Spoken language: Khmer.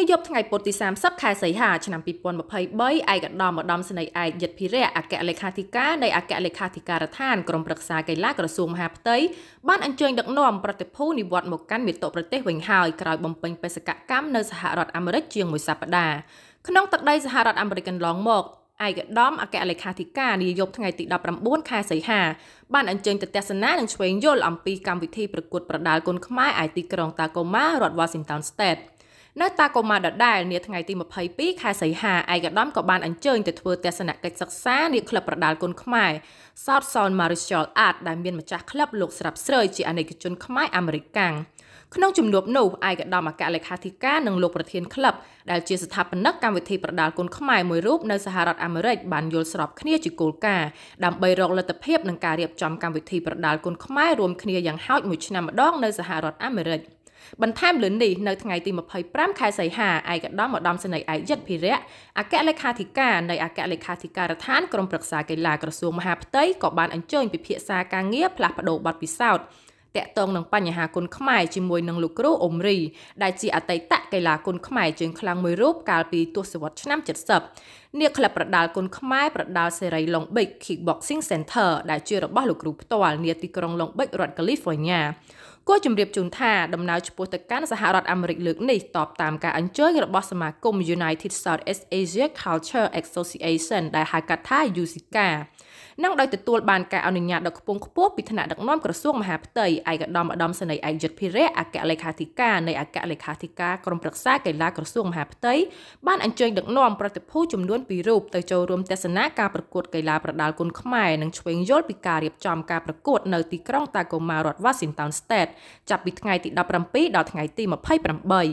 នាយប់ថ្ងៃពុធទី30ខែសីហាឆ្នាំ2023ឯកឧត្តមឧត្តមសេនីយ៍ឯកយិតភិរៈអគ្គលេខាធិការនៃអគ្គលេខាធិការដ្ឋានក្រមប្រឹក្សាកីឡាក្រសួងមហាផ្ទៃបានអញ្ជើញដឹកនាំប្រតិភូនិវត្តមកកាន់មាតុប្រទេសវិញហើយក្រោយបំពេញបេសកកម្មនៅសហរដ្ឋអាមេរិកជាងមួយសប្តាហ៍ក្នុងទឹកដីសហរដ្ឋអាមេរិកកន្លងមកឯកឧត្តមអគ្គលេខាធិការនាយប់ថ្ងៃទី19ខែសីហាបានអញ្ជើញទៅទស្សនានិងឆ្វេងយល់អំពីកម្មវិធីប្រកួតប្រដាល់គុនខ្មែរឯទីក្រុងតាកូម៉ារដ្ឋ Washington State នៅតាកូម៉ាដដែលនាថ្ងៃទី22ខែសីហាឯកឧត្តមក៏បានអញ្ជើញទៅធ្វើទស្សនកិច្ចសិក្សានាក្លឹបប្រដាល់គុនខ្មែរ South Sound Martial Art ដែលមានម្ចាស់ក្លឹបលោកស្រាប់ស្រើយជាអនិកជនខ្មែរអាមេរិកាំងក្នុងជំនួបនោះឯកឧត្តមអគ្គលេខាធិការនិងលោកប្រធានក្លឹបដែលជាស្ថាបនិកកម្មវិធីប្រដាល់គុនខ្មែរមួយរូបនៅសហរដ្ឋអាមេរិកបានយល់ស្របគ្នាជាគោលការណ៍ដើម្បីរកលទ្ធភាពក្នុងការរៀបចំកម្មវិធីប្រដាល់គុនខ្មែររួមគ្នាយ៉ាងហោចមួយឆ្នាំម្ដងនៅសហរដ្ឋអាមេរិក។បន្ថែមលើនេះនៅថ្ងៃទី25ខែសីហាឯកឧត្តមឧត្តមសេនីយ៍ឯកយិទ្ធភិរៈអគ្គលេខាធិការនៃអគ្គលេខាធិការដ្ឋានក្រមប្រឹក្សាកីឡាក្រសួងមហាផ្ទៃក៏បានអញ្ជើញពិភាក្សាការងារផ្លាស់ប្តូរបទពិសោធន៍តាក់ទងនឹងបញ្ហាគុនខ្មែរជាមួយនឹងលោកគ្រូអ៊ុំរីដែលជាអតីតកីឡាគុនខ្មែរជើងខ្លាំងមួយរូបកាលពីទសវត្សរ៍ឆ្នាំ70នាក្លឹបប្រដាល់គុនខ្មែរប្រដាល់សេរី Long Beach Kickboxing Center ដែលជារបស់លោកគ្រូផ្ទាល់នាទីក្រុង Long Beach រដ្ឋ California គួរជម្រាបជូនថាដំណើរឆ្ពោះទៅកាន់សហរដ្ឋអាមេរិកលើកនេះតបតាមការអញ្ជើញរបស់សមាគម United Southeast Asia Culture Association ដែលហៅកាត់ថា USCA និងដោយទទួលបានការអនុញ្ញាតដ៏ខ្ពង់ខ្ពស់ពីថ្នាក់ដឹកនាំក្រសួងមហាផ្ទៃឯកឧត្តមឧត្តមសេនីយ៍ឯកយុទ្ធភិរៈអគ្គលេខាធិការនៃអគ្គលេខាធិការក្រមប្រឹក្សាកីឡាក្រសួងមហាផ្ទៃបានអញ្ជើញដឹកនាំប្រតិភូចំនួន2រូបទៅចូលរួមទស្សនាការប្រកួតកីឡាប្រដាល់គុនខ្មែរនិងឆ្វេងយល់ពីការរៀបចំការប្រកួតនៅទីក្រុងតាកូម៉ារដ្ឋ Washington State ចាប់ពីថ្ងៃទី17ដល់ថ្ងៃទី28